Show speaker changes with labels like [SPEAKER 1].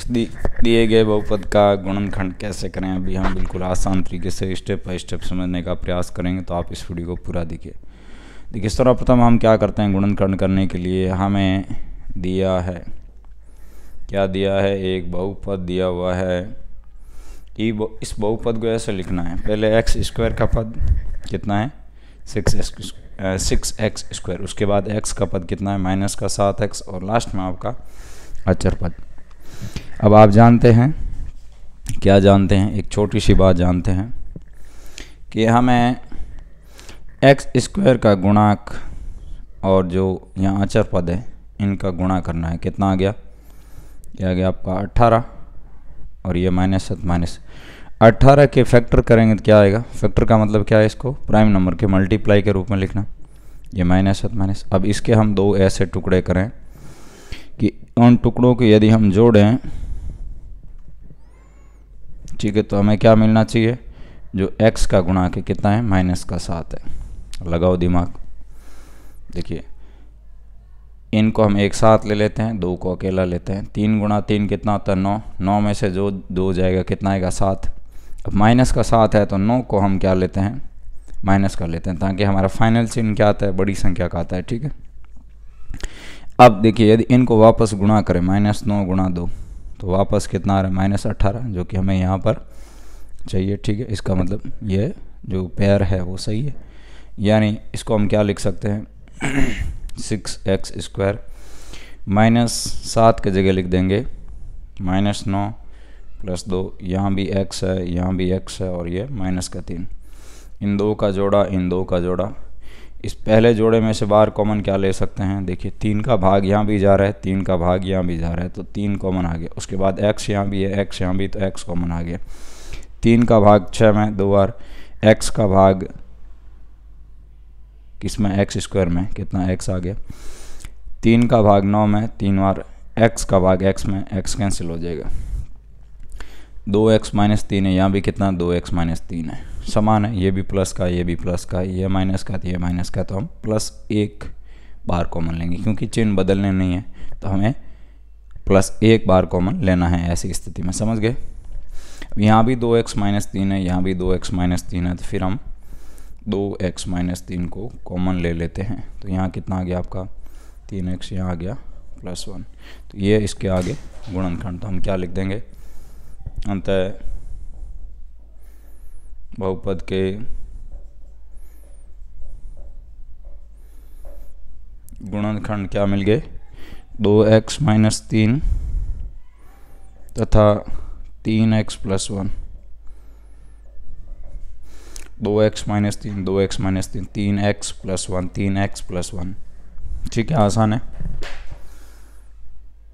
[SPEAKER 1] इस दिए गए बहुपद का गुणनखंड कैसे करें अभी हम बिल्कुल आसान तरीके से स्टेप बाई स्टेप समझने का प्रयास करेंगे तो आप इस वीडियो को पूरा देखिए देखिए सर्वप्रथम हम क्या करते हैं गुणनखंड करने के लिए हमें दिया है क्या दिया है एक बहुपद दिया हुआ है कि इस बहुपद को ऐसे लिखना है पहले एक्स स्क्वायर का पद कितना है six X six X square उसके बाद एक्स का पद कितना है माइनस का सात एक्स और लास्ट में आपका अचर पद अब आप जानते हैं क्या जानते हैं एक छोटी सी बात जानते हैं कि हमें एक्स स्क्वायर का गुणाक और जो यहाँ अचर पद है इनका गुणा करना है कितना आ गया ये आ गया आपका अट्ठारह और ये माइनस सत माइनस अट्ठारह के फैक्टर करेंगे तो क्या आएगा फैक्टर का मतलब क्या है इसको प्राइम नंबर के मल्टीप्लाई के रूप में लिखना ये माइनस सत माइनस अब इसके हम दो ऐसे टुकड़े करें कि उन टुकड़ों को यदि हम जोड़ें ठीक है तो हमें क्या मिलना चाहिए जो x का गुणा के कितना है माइनस का सात है लगाओ दिमाग देखिए इनको हम एक साथ ले लेते हैं दो को अकेला लेते हैं तीन गुणा तीन कितना होता है नौ नौ में से जो दो जाएगा कितना आएगा सात अब माइनस का सात है तो नौ को हम क्या लेते हैं माइनस कर लेते हैं ताकि हमारा फाइनल चिन्ह क्या आता है बड़ी संख्या का आता है ठीक है अब देखिए यदि इनको वापस गुणा करें माइनस नौ गुणा दो तो वापस कितना आ रहा है माइनस अट्ठारह जो कि हमें यहाँ पर चाहिए ठीक है इसका मतलब ये जो पेयर है वो सही है यानी इसको हम क्या लिख सकते हैं सिक्स एक्स स्क्वायर माइनस सात के जगह लिख देंगे माइनस नौ प्लस दो यहाँ भी एक्स है यहाँ भी एक्स है और ये माइनस का तीन इन दो का जोड़ा इन दो का जोड़ा इस पहले जोड़े में से बार कॉमन क्या ले सकते हैं देखिए तीन का भाग यहाँ भी जा रहा है तीन का भाग यहाँ भी जा रहा है तो तीन कॉमन आ गया उसके बाद एक्स यहाँ भी है एक्स यहाँ भी तो एक्स कॉमन आ गया तीन का भाग छः में दो बार एक्स का भाग किस में एक्स स्क्वायर में कितना एक्स आ गया तीन का भाग नौ में तीन बार एक्स का भाग एक्स में एक्स कैंसिल हो जाएगा दो एक्स माइनस तीन है यहाँ भी कितना दो एक्स माइनस तीन है समान है ये भी प्लस का ये भी प्लस का ये माइनस का तो ये माइनस का तो हम प्लस एक बार कॉमन लेंगे क्योंकि चिन्ह बदलने नहीं है तो हमें प्लस एक बार कॉमन लेना है ऐसी स्थिति में समझ गए यहाँ भी दो एक्स माइनस तीन है यहाँ भी दो एक्स माइनस तीन है तो फिर हम दो एक्स माइनस तीन को कॉमन ले लेते हैं तो यहाँ कितना आ गया आपका तीन एक्स यहाँ आ गया प्लस वन तो ये इसके आगे गुणनखंड तो हम क्या लिख देंगे अंत बहुपद के गुणनखंड क्या मिल गए दो एक्स माइनस तीन तथा तीन एक्स प्लस वन दो एक्स माइनस तीन दो एक्स माइनस तीन तीन एक्स प्लस वन तीन एक्स प्लस वन ठीक है आसान है